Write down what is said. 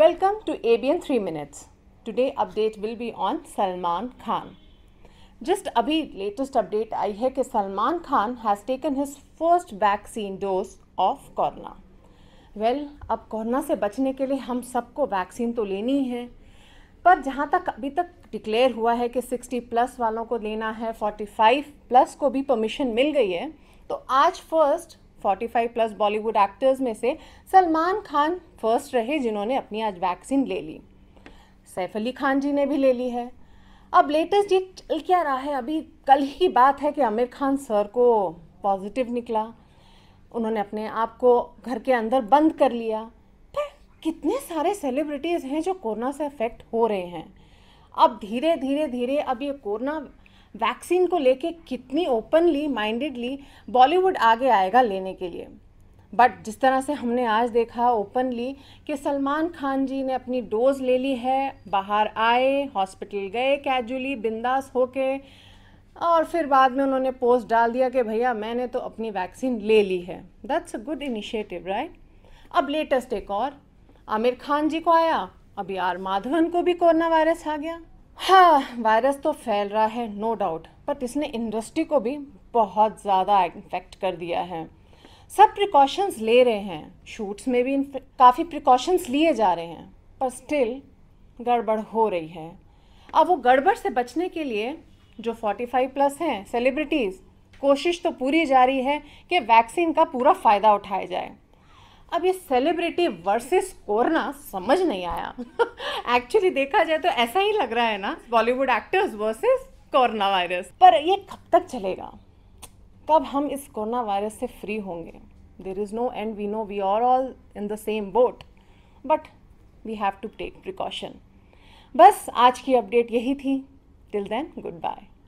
Welcome to ABN 3 Minutes. Today update will be on Salman Khan. Just abhi latest update आई है कि Salman Khan has taken his first vaccine dose of corona. Well, अब corona से बचने के लिए हम सबको vaccine तो लेनी ही है पर जहाँ तक अभी तक डिक्लेयर हुआ है कि 60 प्लस वालों को लेना है 45 प्लस को भी परमिशन मिल गई है तो आज फर्स्ट 45 प्लस बॉलीवुड एक्टर्स में से सलमान खान फर्स्ट रहे जिन्होंने अपनी आज वैक्सीन ले ली सैफ अली खान जी ने भी ले ली है अब लेटेस्ट ये चल क्या रहा है अभी कल ही बात है कि आमिर खान सर को पॉजिटिव निकला उन्होंने अपने आप को घर के अंदर बंद कर लिया पर कितने सारे सेलिब्रिटीज़ हैं जो कोरोना से अफेक्ट हो रहे हैं अब धीरे धीरे धीरे अब ये कोरोना वैक्सीन को लेके कितनी ओपनली माइंडेडली बॉलीवुड आगे आएगा लेने के लिए बट जिस तरह से हमने आज देखा ओपनली कि सलमान खान जी ने अपनी डोज ले ली है बाहर आए हॉस्पिटल गए कैजुअली बिंदास होके और फिर बाद में उन्होंने पोस्ट डाल दिया कि भैया मैंने तो अपनी वैक्सीन ले ली है that's a good initiative right अब लेटेस्ट एक और आमिर खान जी को आया अभी आर माधवन को भी कोरोना वायरस आ गया हाँ वायरस तो फैल रहा है नो डाउट बट इसने इंडस्ट्री को भी बहुत ज़्यादा इन्फेक्ट कर दिया है सब प्रिकॉशंस ले रहे हैं शूट्स में भी काफ़ी प्रिकॉशंस लिए जा रहे हैं पर स्टिल गड़बड़ हो रही है अब वो गड़बड़ से बचने के लिए जो 45 प्लस हैं सेलिब्रिटीज़ कोशिश तो पूरी जारी है कि वैक्सीन का पूरा फ़ायदा उठाया जाए अब ये सेलिब्रिटी वर्सेस कोरोना समझ नहीं आया एक्चुअली देखा जाए तो ऐसा ही लग रहा है ना Bollywood actors versus corona virus पर ये कब तक चलेगा कब हम इस कोरोना वायरस से फ्री होंगे there is no end we know we are all in the same boat but we have to take precaution बस आज की अपडेट यही थी टिल देन गुड बाय